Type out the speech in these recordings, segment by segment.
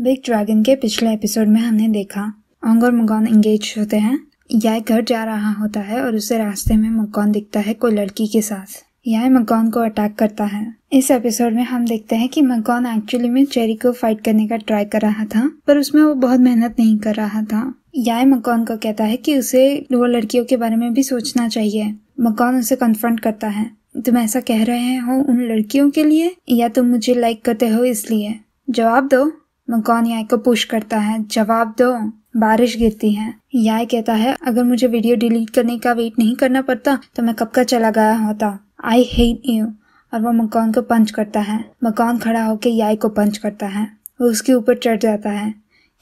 Big dragon के पिछले episode में हमने देखा ऑंग और मुगौन एंगेज होते हैं याय घर जा रहा होता है और उसे रास्ते में मुगौन दिखता है कोई लड़की के साथ याय मगौन को अटैक करता है इस एपिसोड में हम देखते हैं कि मगौन एक्चुअली में चेरी को फाइट करने का ट्राई कर रहा था पर उसमें वो बहुत मेहनत नहीं कर रहा था या मकौन को कहता है कि उसे वो लड़कियों के बारे में भी सोचना चाहिए मकौन उसे कन्फ्रंट करता है तुम ऐसा कह रहे हो उन लड़कियों के लिए या तुम मुझे लाइक करते हो इसलिए जवाब दो मगोनियाई को पुश करता है जवाब दो बारिश गिरती है याय कहता है अगर मुझे वीडियो डिलीट करने का वेट नहीं करना पड़ता तो मैं कब का चला गया होता आई हेट यू और वो मकौन को पंच करता है मकौन खड़ा होकर याय को पंच करता है वो उसके ऊपर चढ़ जाता है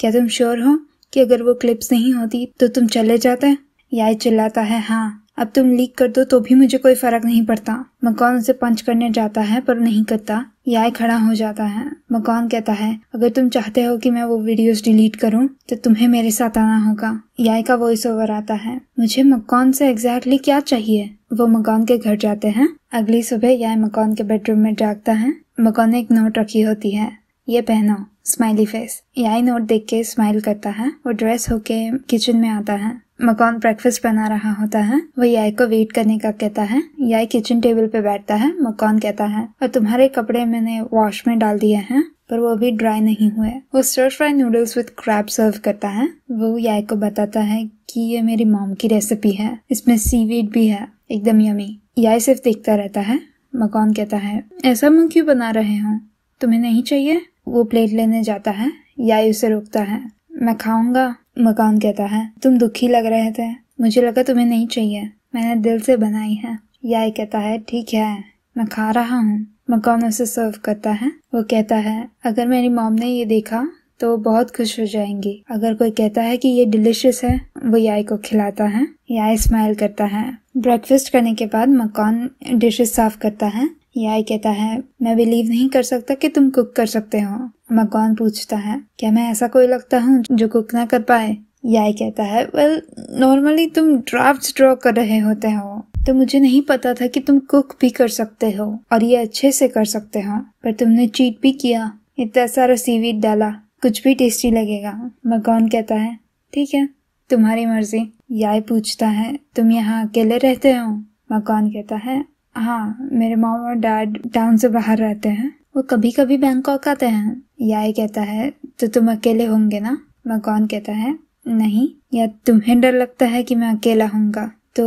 क्या तुम श्योर हो कि अगर वो क्लिप्स नहीं होती तो तुम चले जाते याय चिल्लाता है हाँ अब तुम लीक कर दो तो भी मुझे कोई फर्क नहीं पड़ता मकौन उसे पंच करने जाता है पर नहीं करता याय खड़ा हो जाता है मकान कहता है अगर तुम चाहते हो कि मैं वो वीडियोस डिलीट करूं तो तुम्हें मेरे साथ आना होगा याय का वॉइस ओवर आता है मुझे मकौन से एग्जैक्टली क्या चाहिए वो मकान के घर जाते हैं अगली सुबह याय मकान के बेडरूम में जागता है मकान ने एक नोट रखी होती है ये पहनो स्माइली फेस याय नोट देख के स्माइल करता है और ड्रेस होके किचन में आता है मकान ब्रेकफास्ट बना रहा होता है वो याय को वेट करने का कहता है याय किचन टेबल पे बैठता है मकान कहता है और तुम्हारे कपड़े मैंने वॉश में डाल दिए हैं पर वो अभी ड्राई नहीं हुए वो stir fry noodles with crab serve करता है वो याय को बताता है कि ये मेरी मॉम की रेसिपी है इसमें सीवीड भी है एकदम यमी याय सिर्फ देखता रहता है मकान कहता है ऐसा मुँह क्यों बना रहे हो तुम्हें नहीं चाहिए वो प्लेट लेने जाता है याय उसे रोकता है मैं खाऊंगा मकान कहता है तुम दुखी लग रहे थे मुझे लगा तुम्हें नहीं चाहिए मैंने दिल से बनाई है याय कहता है ठीक है मैं खा रहा हूँ मकान उसे सर्व करता है वो कहता है अगर मेरी मॉम ने ये देखा तो वो बहुत खुश हो जाएंगी अगर कोई कहता है कि ये डिलीशियस है वो याय को खिलाता है याय स्माइल करता है ब्रेकफास्ट करने के बाद मकान डिशेस साफ करता है याई कहता है मैं बिलीव नहीं कर सकता कि तुम कुक कर सकते हो मकौन पूछता है क्या मैं ऐसा कोई लगता हूँ जो कुक ना कर पाए याई कहता है वेल well, नॉर्मली तुम ड्राफ्ट ड्रॉ कर रहे होते हो तो मुझे नहीं पता था कि तुम कुक भी कर सकते हो और ये अच्छे से कर सकते हो पर तुमने चीट भी किया इतना सारा सीवीट डाला कुछ भी टेस्टी लगेगा मकौन कहता है ठीक है तुम्हारी मर्जी याय पूछता है तुम यहाँ अकेले रहते हो मकौन कहता है हाँ मेरे मॉम और डैड टाउन से बाहर रहते हैं वो कभी कभी बैंकॉक आते हैं या कहता है तो तुम अकेले होंगे ना मकौन कहता है नहीं या तुम्हें डर लगता है कि मैं अकेला होऊंगा तो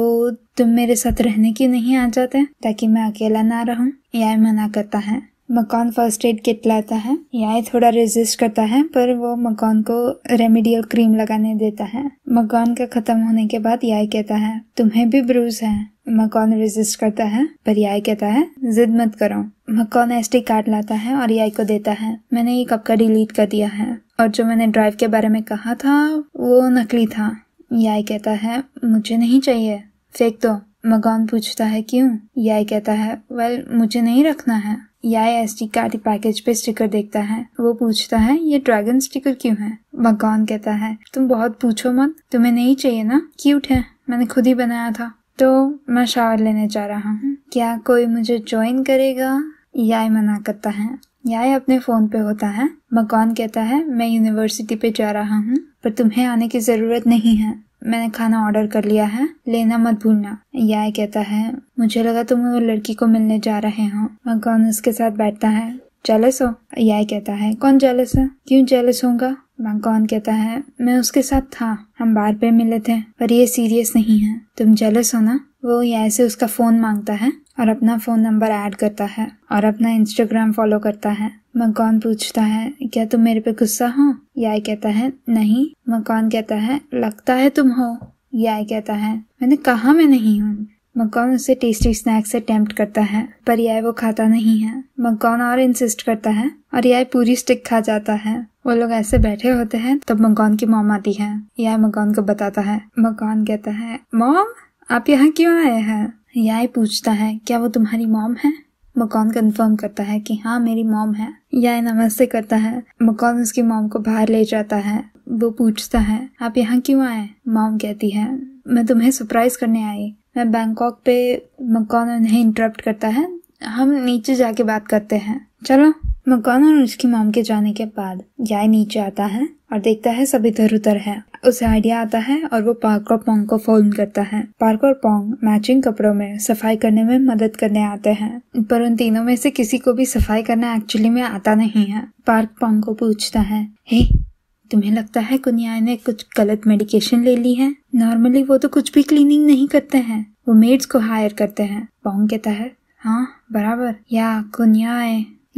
तुम मेरे साथ रहने क्यों नहीं आ जाते ताकि मैं अकेला ना रहूं या मना करता है मकान फर्स्ट एड किट लाता है यहाँ थोड़ा रेजिस्ट करता है पर वो मकान को रेमेडियल क्रीम लगाने देता है मकान का खत्म होने के बाद याय कहता है तुम्हें भी ब्रूज है मकान रेजिस्ट करता है पर यह कहता है जिद मत करो मकान टी कार्ड लाता है और यही को देता है मैंने ये कब का डिलीट कर दिया है और जो मैंने ड्राइव के बारे में कहा था वो नकली था याय कहता है मुझे नहीं चाहिए फेंक दो मकान पूछता है क्यों यह कहता है वेल मुझे नहीं रखना है एस टी कार्ड पैकेज पे स्टिकर देखता है वो पूछता है ये ड्रैगन स्टिकर क्यों है मकान कहता है तुम बहुत पूछो मत तुम्हें नहीं चाहिए ना क्यूट है मैंने खुद ही बनाया था तो मैं शावर लेने जा रहा हूँ क्या कोई मुझे ज्वाइन करेगा याय मना करता है याय अपने फ़ोन पे होता है मकान कहता है मैं यूनिवर्सिटी पे जा रहा हूँ पर तुम्हें आने की ज़रूरत नहीं है मैंने खाना ऑर्डर कर लिया है लेना मत भूलना याय कहता है मुझे लगा तुम वो लड़की को मिलने जा रहे हो कौन उसके साथ बैठता है जेलस हो याय कहता है कौन जेलस है क्यों जेलस होगा कौन कहता है मैं उसके साथ था हम बार पे मिले थे पर ये सीरियस नहीं है तुम जेलस हो ना वो याय से उसका फोन मांगता है और अपना फ़ोन नंबर ऐड करता है और अपना इंस्टाग्राम फॉलो करता है मकान पूछता है क्या तुम मेरे पे गुस्सा हो याय कहता है नहीं मकान कहता है लगता है तुम हो याय कहता है मैंने कहा मैं नहीं हूँ मकौन उसे टेस्टी स्नैक्स से करता है पर यह वो खाता नहीं है मकौन और इंसिस्ट करता है और यह पूरी स्टिक खा जाता है वो लोग ऐसे बैठे होते हैं तब मकौन की मोम आती है यह मकौन को बताता है मकौन कहता है मोम आप यहाँ क्यों आए हैं याय पूछता है क्या वो तुम्हारी मॉम है मकौन कंफर्म करता है कि हाँ मेरी मॉम है याय नमस्ते करता है मकौन उसकी मॉम को बाहर ले जाता है वो पूछता है आप यहाँ क्यों आए मॉम कहती है मैं तुम्हें सरप्राइज करने आई मैं बैंकॉक पे मकौन उन्हें इंटरप्ट करता है हम नीचे जाके बात करते हैं चलो मकौन और उसकी मॉम के जाने के बाद याय नीचे आता है और देखता है सब इधर उधर है उसे आइडिया आता है और वो पार्क और पोंग को फोन करता है पार्क और पोंग मैचिंग कपड़ों में सफाई करने में मदद करने आते हैं पर उन तीनों में से किसी को भी सफाई करना एक्चुअली में आता नहीं है पार्क पोंग को पूछता है हे तुम्हें लगता है कुनिया ने कुछ गलत मेडिकेशन ले ली है नॉर्मली वो तो कुछ भी क्लीनिंग नहीं करते हैं वो मेड्स को हायर करते हैं पोंग कहता है हाँ बराबर या कुनिया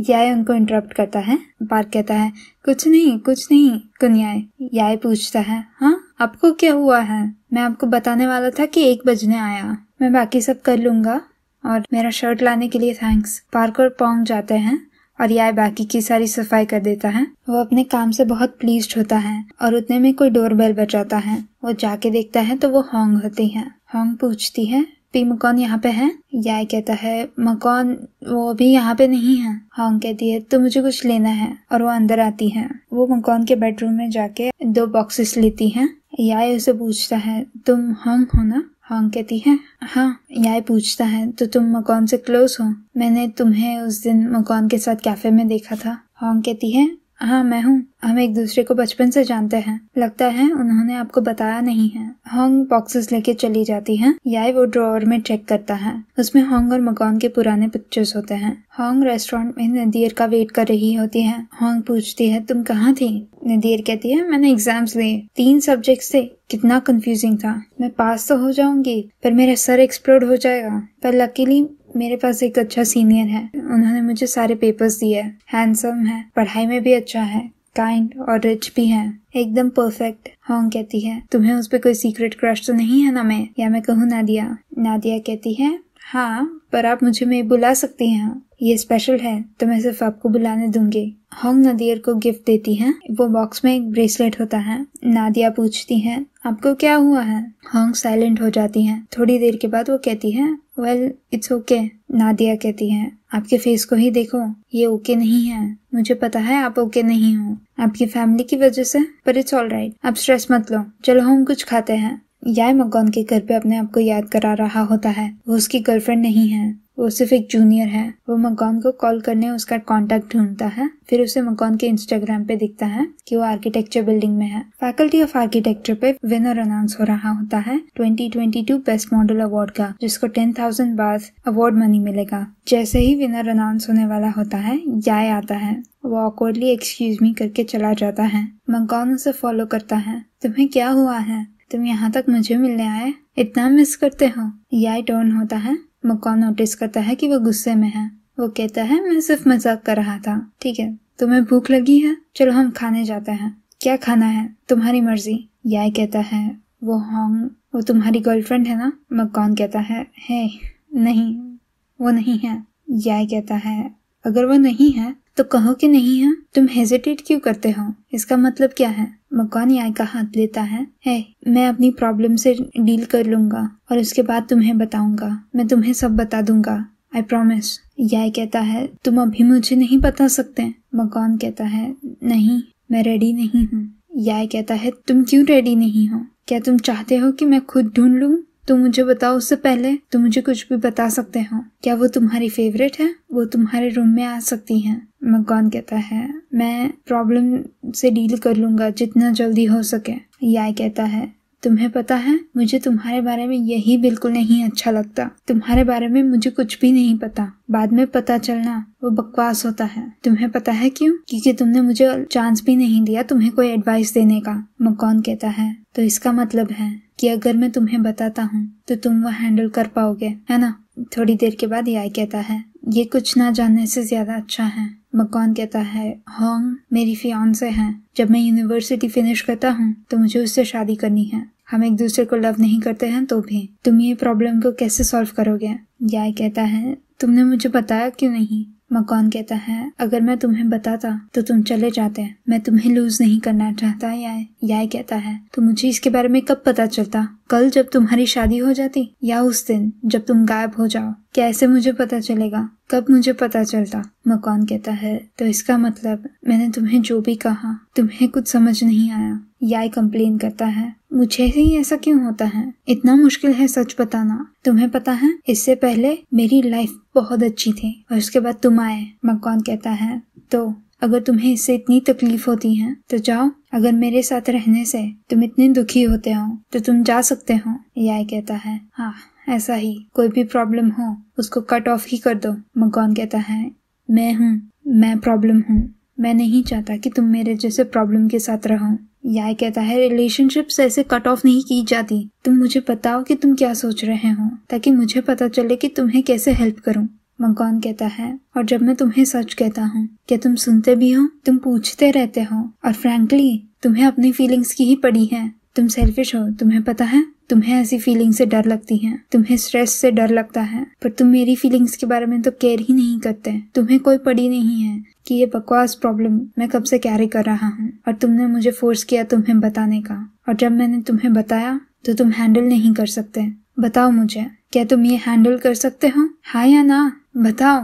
याय उनको इंटरप्ट करता है पार्क कहता है कुछ नहीं कुछ नहीं कुनियाय याय पूछता है हाँ आपको क्या हुआ है मैं आपको बताने वाला था कि एक बजने आया मैं बाकी सब कर लूंगा और मेरा शर्ट लाने के लिए थैंक्स पार्क और पोंग जाते हैं और याय बाकी की सारी सफाई कर देता है वो अपने काम से बहुत प्लीज होता है और उतने में कोई डोर बेल बचाता है वो जाके देखता है तो वो होंग होती है होंग पूछती है पी मकौन यहाँ पे है याय कहता है मकौन वो अभी यहाँ पे नहीं है हॉन्ग हाँ, कहती है तो मुझे कुछ लेना है और वो अंदर आती है वो मकौन के बेडरूम में जाके दो बॉक्सेस लेती है याय उसे पूछता है तुम हॉन्ग हो ना हॉन्ग हाँ, कहती है हाँ याय पूछता है तो तुम मकौन से क्लोज हो मैंने तुम्हें उस दिन मकौन के साथ कैफे में देखा था हॉन्ग हाँ, कहती है हाँ मैं हूँ हम एक दूसरे को बचपन से जानते हैं लगता है उन्होंने आपको बताया नहीं है हॉन्ग बॉक्सेस लेके चली जाती है या वो ड्रॉवर में चेक करता है उसमें हॉन्ग और मकान के पुराने पिक्चर्स होते हैं होंग रेस्टोरेंट में नदीर का वेट कर रही होती है हॉन्ग पूछती है तुम कहाँ थी नदीर कहती है मैंने एग्जाम्स लिए तीन सब्जेक्ट थे कितना कंफ्यूजिंग था मैं पास तो हो जाऊंगी पर मेरा सर एक्सप्लोर हो जाएगा पर लकीली मेरे पास एक अच्छा सीनियर है उन्होंने मुझे सारे पेपर्स दिए हैंडसम है पढ़ाई में भी अच्छा है काइंड और रिच भी है एकदम परफेक्ट हॉन्ग हाँ, कहती है तुम्हें उस पर कोई सीक्रेट क्रश तो नहीं है ना मैं या मैं कहूँ नादिया नादिया कहती है हाँ पर आप मुझे मैं बुला सकती हैं ये स्पेशल है तो मैं सिर्फ आपको बुलाने दूंगी होंग नदियर को गिफ्ट देती है वो बॉक्स में एक ब्रेसलेट होता है नादिया पूछती है आपको क्या हुआ है होंग साइलेंट हो जाती है थोड़ी देर के बाद वो कहती है वेल इट्स ओके नादिया कहती है आपके फेस को ही देखो ये ओके okay नहीं है मुझे पता है आप ओके okay नहीं हो आपकी फैमिली की वजह से पर इट्स ऑल राइट आप स्ट्रेस मत लो चलो हम कुछ खाते हैं याय मकौन के घर पे अपने आप को याद करा रहा होता है वो उसकी गर्लफ्रेंड नहीं है वो सिर्फ एक जूनियर है वो मगॉन को कॉल करने उसका कांटेक्ट ढूंढता है फिर उसे मगॉन के इंस्टाग्राम पे दिखता है कि वो आर्किटेक्चर बिल्डिंग में है फैकल्टी ऑफ आर्किटेक्चर पे विनर अनाउंस हो रहा होता है 2022 बेस्ट मॉडल अवार्ड का जिसको 10,000 बार अवार्ड मनी मिलेगा जैसे ही विनर अनाउंस होने वाला होता है जाय आता है वो ऑकवर्डली एक्सक्यूज मी करके चला जाता है मगॉन उसे फॉलो करता है तुम्हें क्या हुआ है तुम यहाँ तक मुझे मिलने आए इतना मिस करते हो याय टर्न होता है मकॉम नोटिस करता है कि वह गुस्से में है वो कहता है मैं सिर्फ मजाक कर रहा था ठीक है तुम्हें भूख लगी है चलो हम खाने जाते हैं क्या खाना है तुम्हारी मर्जी याय कहता है वो हॉन्ग वो तुम्हारी गर्लफ्रेंड है ना मकॉन कहता है हे नहीं वो नहीं है याय कहता है अगर वो नहीं है तो कहो कि नहीं है तुम हेजिटेट क्यों करते हो इसका मतलब क्या है मकान आई का हाथ लेता है hey, मैं अपनी प्रॉब्लम से डील कर लूंगा और उसके बाद तुम्हें बताऊंगा मैं तुम्हें सब बता दूंगा आई प्रोमिस याय कहता है तुम अभी मुझे नहीं बता सकते मकान कहता है नहीं मैं रेडी नहीं हूँ याय कहता है तुम क्यों रेडी नहीं हो क्या तुम चाहते हो कि मैं खुद ढूंढ लूँ तुम तो मुझे बताओ उससे पहले तुम मुझे कुछ भी बता सकते हो क्या वो तुम्हारी फेवरेट है वो तुम्हारे रूम में आ सकती है मकॉन कहता है मैं प्रॉब्लम से डील कर लूंगा जितना जल्दी हो सके याय कहता है तुम्हें पता है मुझे तुम्हारे बारे में यही बिल्कुल नहीं अच्छा लगता तुम्हारे बारे में मुझे कुछ भी नहीं पता बाद में पता चलना वो बकवास होता है तुम्हें पता है क्यों क्योंकि तुमने मुझे चांस भी नहीं दिया तुम्हें कोई एडवाइस देने का मकौन कहता है तो इसका मतलब है कि अगर मैं तुम्हें बताता हूँ तो तुम वो हैंडल कर पाओगे है ना थोड़ी देर के बाद याय कहता है ये कुछ ना जानने से ज्यादा अच्छा है मकौन कहता है होंग मेरी फियांसे हैं जब मैं यूनिवर्सिटी फिनिश करता हूँ तो मुझे उससे शादी करनी है हम एक दूसरे को लव नहीं करते हैं तो भी तुम ये प्रॉब्लम को कैसे सॉल्व करोगे याय कहता है तुमने मुझे बताया क्यों नहीं मकान कहता है अगर मैं तुम्हें बताता तो तुम चले जाते मैं तुम्हें लूज नहीं करना चाहता याय याय कहता है तो मुझे इसके बारे में कब पता चलता कल जब तुम्हारी शादी हो जाती या उस दिन जब तुम गायब हो जाओ कैसे मुझे पता चलेगा कब मुझे पता चलता मकौन कहता है तो इसका मतलब मैंने तुम्हें जो भी कहा तुम्हें कुछ समझ नहीं आया याय कंप्लेन करता है मुझे ही ऐसा क्यों होता है इतना मुश्किल है सच बताना तुम्हें पता है इससे पहले मेरी लाइफ बहुत अच्छी थी और उसके बाद तुम आए मकौन कहता है तो अगर तुम्हें इससे इतनी तकलीफ होती है तो जाओ अगर मेरे साथ रहने से तुम इतने दुखी होते हो तो तुम जा सकते हो याय कहता है हाँ ऐसा ही कोई भी प्रॉब्लम हो उसको कट ऑफ ही कर दो मकौन कहता है मैं हूँ मैं प्रॉब्लम हूँ मैं नहीं चाहता कि तुम मेरे जैसे प्रॉब्लम के साथ रहो याय कहता है रिलेशनशिप्स ऐसे कट ऑफ नहीं की जाती तुम मुझे बताओ कि तुम क्या सोच रहे हो ताकि मुझे पता चले कि तुम्हें कैसे हेल्प करूं मकौन कहता है और जब मैं तुम्हें सच कहता हूँ क्या तुम सुनते भी हो तुम पूछते रहते हो और फ्रेंकली तुम्हें अपनी फीलिंग्स की ही पड़ी है तुम सेल्फिश हो तुम्हें पता है तुम्हें ऐसी फीलिंग से डर लगती है तुम्हें स्ट्रेस से डर लगता है पर तुम मेरी फीलिंग्स के बारे में तो केयर ही नहीं करते तुम्हें कोई पड़ी नहीं है कि ये बकवास प्रॉब्लम मैं कब से कैरी कर रहा हूँ और तुमने मुझे फोर्स किया तुम्हें बताने का और जब मैंने तुम्हें बताया तो तुम हैंडल नहीं कर सकते बताओ मुझे क्या तुम ये हैंडल कर सकते हो हाँ या ना बताओ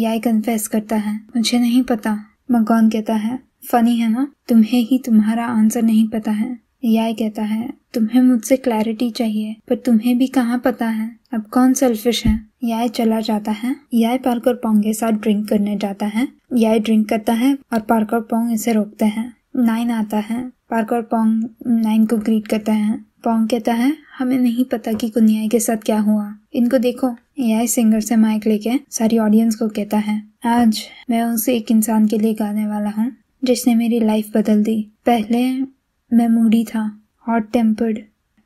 याई कन्फेस करता है मुझे नहीं पता मगौन कहता है फनी है ना तुम्हें ही तुम्हारा आंसर नहीं पता है याई कहता है तुम्हें मुझसे क्लैरिटी चाहिए पर तुम्हें भी कहाँ पता है अब कौन सेल्फिश है याय चला जाता है याय पार्कर पोंग के साथ ड्रिंक करने जाता है याय ड्रिंक करता है और पार्कर पोंग इसे रोकते हैं नाइन आता है पार्कर पोंग नाइन को ग्रीट करता है पोंग कहता है हमें नहीं पता कि कुनियाई के साथ क्या हुआ इनको देखो एआई सिंगर से माइक लेके सारी ऑडियंस को कहता है आज मैं उसे एक इंसान के लिए गाने वाला हूँ जिसने मेरी लाइफ बदल दी पहले मैं मूडी था हॉट टेम्पर्ड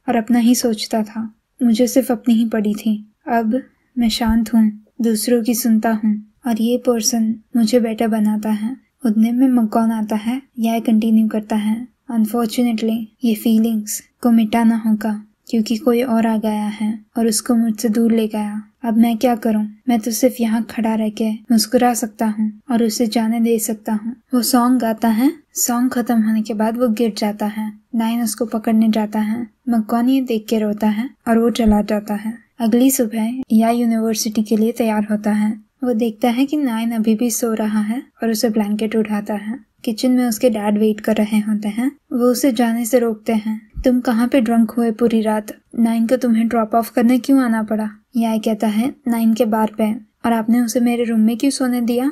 और अपना ही सोचता था मुझे सिर्फ अपनी ही पड़ी थी अब मैं शांत हूँ दूसरों की सुनता हूँ और ये पर्सन मुझे बेटर बनाता है उतने में मकौन आता है या कंटिन्यू करता है अनफॉर्चुनेटली ये फीलिंग्स को मिटाना होगा क्योंकि कोई और आ गया है और उसको मुझसे दूर ले गया अब मैं क्या करूं? मैं तो सिर्फ यहाँ खड़ा रह के मुस्कुरा सकता हूँ और उसे जाने दे सकता हूँ वो सॉन्ग गाता है सॉन्ग खत्म होने के बाद वो गिर जाता है नाइन उसको पकड़ने जाता है मकौनी देख के रोता है और वो चला जाता है अगली सुबह या यूनिवर्सिटी के लिए तैयार होता है वो देखता है कि नाइन अभी भी सो रहा है और उसे ब्लैंकेट उठाता है किचन में उसके डैड वेट कर रहे होते हैं वो उसे जाने से रोकते हैं तुम कहाँ पे ड्रंक हुए पूरी रात नाइन को तुम्हें ड्रॉप ऑफ करने क्यों आना पड़ा यह कहता है नाइन के बार पे और आपने उसे मेरे रूम में क्यों सोने दिया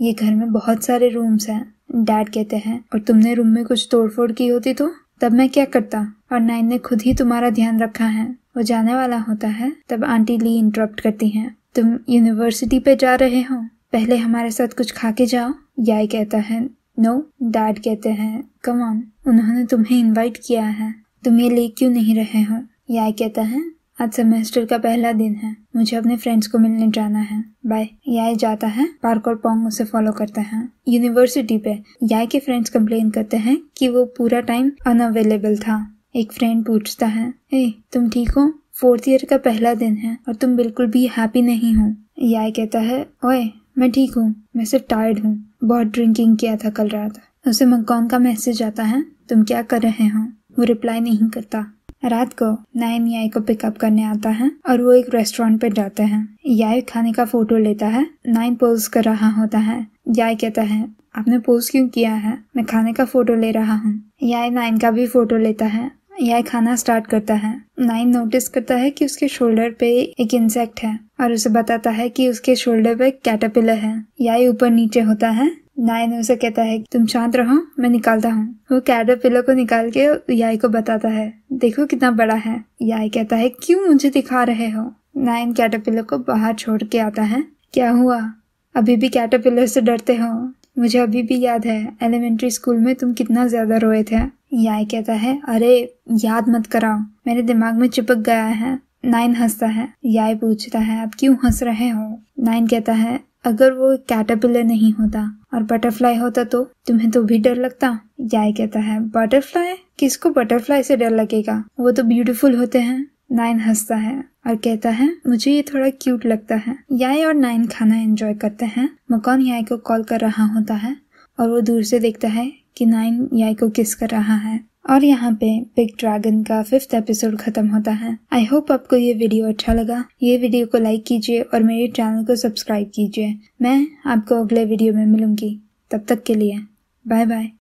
ये घर में बहुत सारे रूम्स हैं डैड कहते हैं और तुमने रूम में कुछ तोड़फोड़ की होती तो तब मैं क्या करता और नाइन ने खुद ही तुम्हारा ध्यान रखा है वो जाने वाला होता है तब आंटी ली इंटरप्ट करती हैं तुम यूनिवर्सिटी पे जा रहे हो पहले हमारे साथ कुछ खा के जाओ याई कहता है नो no, डैड कहते हैं कमान उन्होंने तुम्हें इनवाइट किया है तुम ये ले क्यों नहीं रहे हो याय कहता है आज सेमेस्टर का पहला दिन है मुझे अपने फ्रेंड्स को मिलने जाना है बाय याय जाता है पार्क और पोंग उसे फॉलो करता है यूनिवर्सिटी पे याय के फ्रेंड्स कंप्लेन करते हैं कि वो पूरा टाइम अनअवेलेबल था एक फ्रेंड पूछता है ए तुम ठीक हो फोर्थ ईयर का पहला दिन है और तुम बिल्कुल भी हैप्पी नहीं हो याय कहता है ओए मैं ठीक हूँ मैं सिर्फ टायर्ड हूँ बहुत ड्रिंकिंग किया था कल रात उसे मकॉन का मैसेज आता है तुम क्या कर रहे हो वो रिप्लाई नहीं करता रात को नाइन या को पिकअप करने आता है और वो एक रेस्टोरेंट पे जाते हैं या खाने का फोटो लेता है नाइन पोज कर रहा होता है या कहता है आपने पोज क्यों किया है मैं खाने का फोटो ले रहा हूँ या नाइन का भी फोटो लेता है यह खाना स्टार्ट करता है नाइन नोटिस करता है कि उसके शोल्डर पे एक इंसेक्ट है और उसे बताता है कि उसके शोल्डर पे कैटापिलर है एआई ऊपर नीचे होता है नाइन उसे कहता है तुम शांत रहो मैं निकालता हूँ वो कैटरपिलर को निकाल के याई को बताता है देखो कितना बड़ा है याई कहता है क्यों मुझे दिखा रहे हो नाइन कैटरपिलर को बाहर छोड़ के आता है क्या हुआ अभी भी कैटरपिलर से डरते हो मुझे अभी भी याद है एलिमेंट्री स्कूल में तुम कितना ज्यादा रोए थे याय कहता है अरे याद मत कराओ मेरे दिमाग में चिपक गया है नाइन हंसता है याय पूछता है आप क्यों हंस रहे हो नाइन कहता है अगर वो कैटरपिलर नहीं होता और बटरफ्लाई होता तो तुम्हें तो भी डर लगता याय कहता है बटरफ्लाई किसको बटरफ्लाई से डर लगेगा वो तो ब्यूटीफुल होते हैं नाइन हंसता है और कहता है मुझे ये थोड़ा क्यूट लगता है याई और नाइन खाना एंजॉय करते हैं मकौन याई को कॉल कर रहा होता है और वो दूर से देखता है कि नाइन याई को किस कर रहा है और यहाँ पे बिग ड्रैगन का फिफ्थ एपिसोड खत्म होता है आई होप आपको ये वीडियो अच्छा लगा ये वीडियो को लाइक कीजिए और मेरे चैनल को सब्सक्राइब कीजिए मैं आपको अगले वीडियो में मिलूंगी तब तक के लिए बाय बाय